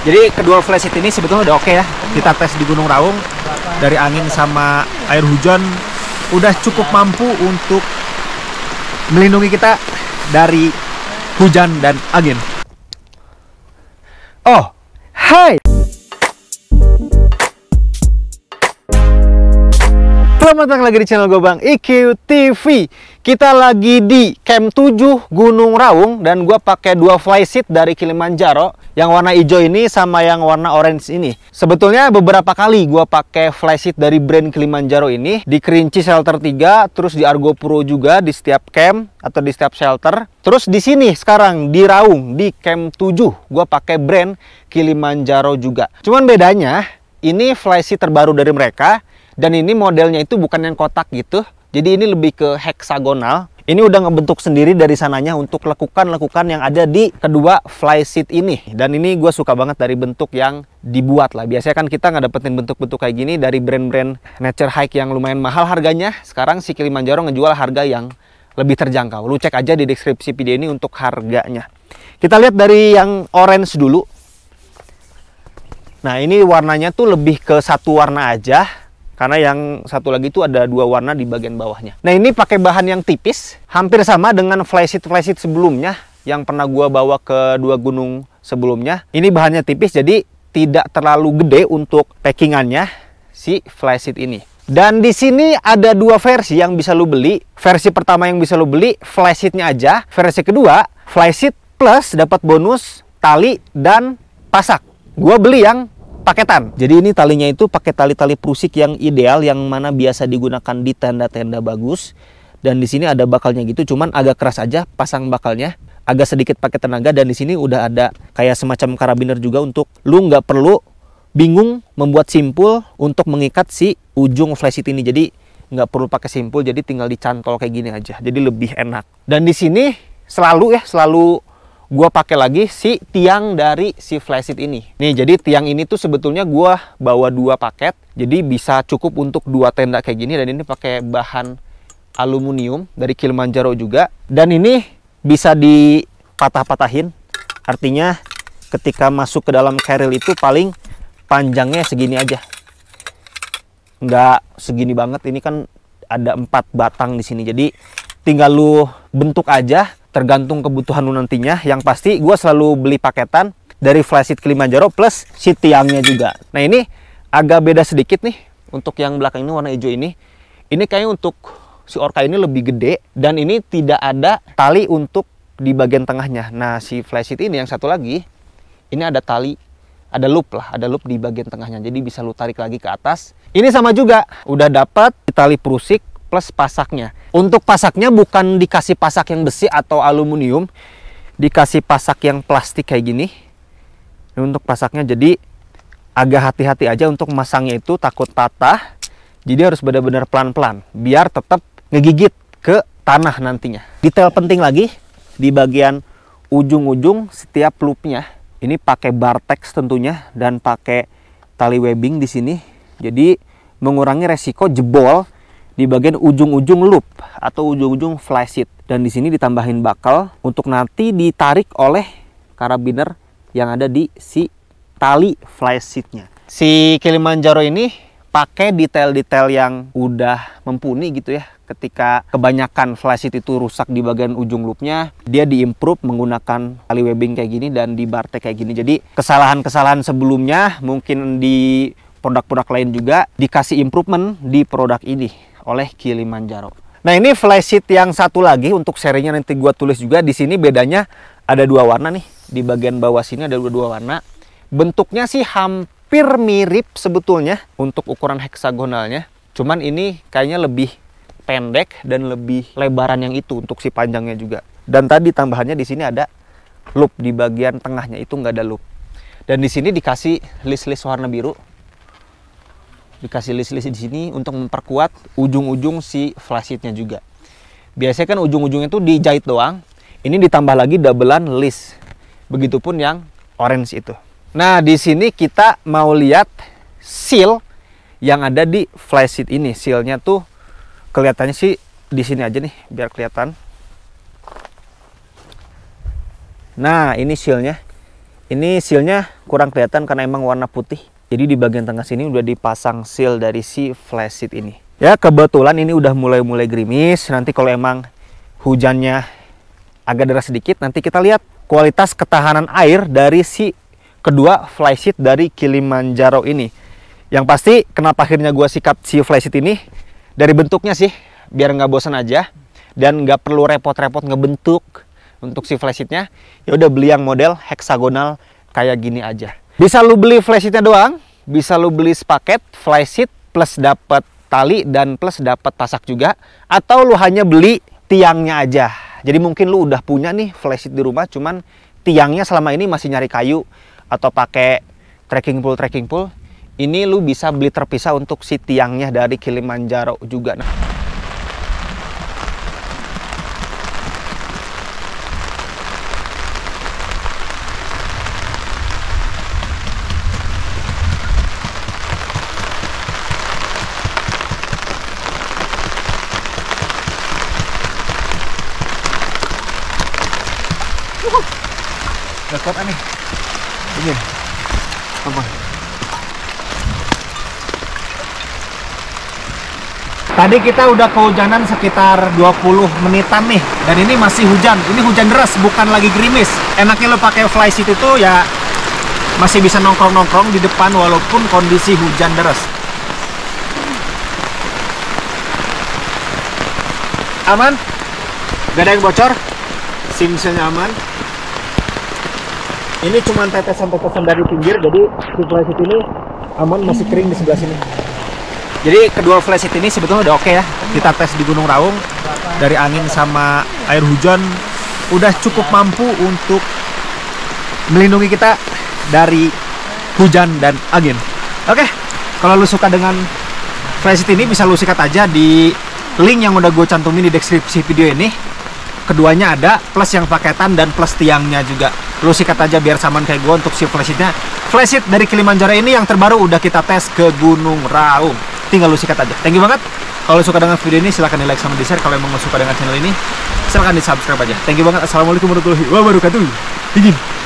Jadi kedua flashlight ini sebetulnya udah oke okay ya. Kita tes di Gunung Raung dari angin sama air hujan udah cukup mampu untuk melindungi kita dari hujan dan angin. Oh, hai. Selamat datang lagi di channel gue Bang IQ TV. Kita lagi di Camp 7 Gunung Raung dan gue pakai dua flysheet dari Kilimanjaro. Yang warna hijau ini sama yang warna orange ini. Sebetulnya beberapa kali gue pakai flysheet dari brand Kilimanjaro ini di Kerinci Shelter 3, terus di Argo Puro juga di setiap camp atau di setiap shelter. Terus di sini sekarang di Raung di Camp 7 gue pakai brand Kilimanjaro juga. Cuman bedanya ini flysheet terbaru dari mereka dan ini modelnya itu bukan yang kotak gitu. Jadi ini lebih ke heksagonal. Ini udah ngebentuk sendiri dari sananya untuk lekukan-lekukan yang ada di kedua fly seat ini. Dan ini gue suka banget dari bentuk yang dibuat lah. Biasanya kan kita nggak dapetin bentuk-bentuk kayak gini dari brand-brand nature hike yang lumayan mahal harganya. Sekarang si Kilimanjaro ngejual harga yang lebih terjangkau. Lu cek aja di deskripsi video ini untuk harganya. Kita lihat dari yang orange dulu. Nah ini warnanya tuh lebih ke satu warna aja karena yang satu lagi itu ada dua warna di bagian bawahnya. Nah ini pakai bahan yang tipis, hampir sama dengan flysheet flysheet sebelumnya yang pernah gua bawa ke dua gunung sebelumnya. Ini bahannya tipis jadi tidak terlalu gede untuk packingannya si flysheet ini. Dan di sini ada dua versi yang bisa lu beli. Versi pertama yang bisa lu beli flysheetnya aja. Versi kedua flysheet plus dapat bonus tali dan pasak. Gua beli yang paketan. Jadi ini talinya itu pakai tali-tali prusik yang ideal yang mana biasa digunakan di tenda-tenda bagus. Dan di sini ada bakalnya gitu, cuman agak keras aja pasang bakalnya, agak sedikit pakai tenaga dan di sini udah ada kayak semacam karabiner juga untuk lu nggak perlu bingung membuat simpul untuk mengikat si ujung flashit ini. Jadi nggak perlu pakai simpul, jadi tinggal dicantol kayak gini aja. Jadi lebih enak. Dan di sini selalu ya, selalu gue pakai lagi si tiang dari si flashit ini. Nih, jadi tiang ini tuh sebetulnya gue bawa dua paket, jadi bisa cukup untuk dua tenda kayak gini, dan ini pakai bahan aluminium dari Kilimanjaro juga. Dan ini bisa dipatah-patahin, artinya ketika masuk ke dalam keril itu paling panjangnya segini aja. Nggak segini banget, ini kan ada empat batang di sini, jadi tinggal lu bentuk aja tergantung kebutuhan lu nantinya yang pasti gue selalu beli paketan dari flysheet Kilimanjaro plus si tiangnya juga nah ini agak beda sedikit nih untuk yang belakang ini warna hijau ini ini kayaknya untuk si orca ini lebih gede dan ini tidak ada tali untuk di bagian tengahnya nah si flysheet ini yang satu lagi ini ada tali ada loop lah, ada loop di bagian tengahnya. Jadi bisa lu tarik lagi ke atas. Ini sama juga, udah dapat tali prusik plus pasaknya. Untuk pasaknya bukan dikasih pasak yang besi atau aluminium, dikasih pasak yang plastik kayak gini. Ini untuk pasaknya jadi agak hati-hati aja untuk masangnya itu takut patah. Jadi harus benar-benar pelan-pelan biar tetap ngegigit ke tanah nantinya. Detail penting lagi di bagian ujung-ujung setiap loopnya ini pakai bartex tentunya dan pakai tali webbing di sini. Jadi mengurangi resiko jebol di bagian ujung-ujung loop atau ujung-ujung fly seat. Dan di sini ditambahin bakal untuk nanti ditarik oleh karabiner yang ada di si tali fly seatnya. Si Kilimanjaro ini pakai detail-detail yang udah mumpuni gitu ya ketika kebanyakan flysheet seat itu rusak di bagian ujung loopnya dia diimprove menggunakan tali webbing kayak gini dan di bartek kayak gini jadi kesalahan-kesalahan sebelumnya mungkin di produk-produk lain juga dikasih improvement di produk ini oleh Kilimanjaro. Nah ini flysheet yang satu lagi untuk serinya nanti gua tulis juga di sini bedanya ada dua warna nih di bagian bawah sini ada dua, -dua warna. Bentuknya sih hampir mirip sebetulnya untuk ukuran heksagonalnya. Cuman ini kayaknya lebih pendek dan lebih lebaran yang itu untuk si panjangnya juga. Dan tadi tambahannya di sini ada loop di bagian tengahnya itu nggak ada loop. Dan di sini dikasih list-list warna biru dikasih list-list di sini untuk memperkuat ujung-ujung si flashitnya juga biasanya kan ujung-ujungnya itu dijahit doang ini ditambah lagi doublean list begitupun yang orange itu nah di sini kita mau lihat seal yang ada di flashit ini sealnya tuh kelihatannya sih di sini aja nih biar kelihatan nah ini sealnya ini sealnya kurang kelihatan karena emang warna putih jadi di bagian tengah sini udah dipasang seal dari si flash seat ini. Ya kebetulan ini udah mulai-mulai gerimis. Nanti kalau emang hujannya agak deras sedikit, nanti kita lihat kualitas ketahanan air dari si kedua flysheet dari Kilimanjaro ini. Yang pasti kenapa akhirnya gue sikat si flysheet ini dari bentuknya sih, biar nggak bosan aja dan nggak perlu repot-repot ngebentuk untuk si seatnya. Ya udah beli yang model heksagonal kayak gini aja. Bisa lu beli flysheetnya doang, bisa lu beli sepaket flysheet plus dapat tali dan plus dapat pasak juga atau lu hanya beli tiangnya aja. Jadi mungkin lu udah punya nih flysheet di rumah cuman tiangnya selama ini masih nyari kayu atau pakai trekking pole trekking pole ini lu bisa beli terpisah untuk si tiangnya dari Kilimanjaro juga nah Kuat nih. Ini. Apa? Tadi kita udah kehujanan sekitar 20 menitan nih dan ini masih hujan. Ini hujan deras bukan lagi gerimis. Enaknya lo pakai fly seat itu ya masih bisa nongkrong-nongkrong di depan walaupun kondisi hujan deras. Aman? Gak ada yang bocor? Simsnya aman? ini cuma tetesan-tetesan dari pinggir jadi si flysheet ini aman masih kering di sebelah sini jadi kedua flysheet ini sebetulnya udah oke okay ya kita tes di Gunung Raung dari angin sama air hujan udah cukup mampu untuk melindungi kita dari hujan dan angin oke okay. kalau lu suka dengan flysheet ini bisa lu sikat aja di link yang udah gue cantumin di deskripsi video ini keduanya ada plus yang paketan dan plus tiangnya juga lu sikat aja biar saman kayak gue untuk si flashitnya flashit dari Kilimanjaro ini yang terbaru udah kita tes ke Gunung Raung tinggal lu sikat aja thank you banget kalau suka dengan video ini silahkan di like sama di share kalau emang suka dengan channel ini silahkan di subscribe aja thank you banget assalamualaikum warahmatullahi wabarakatuh Begin.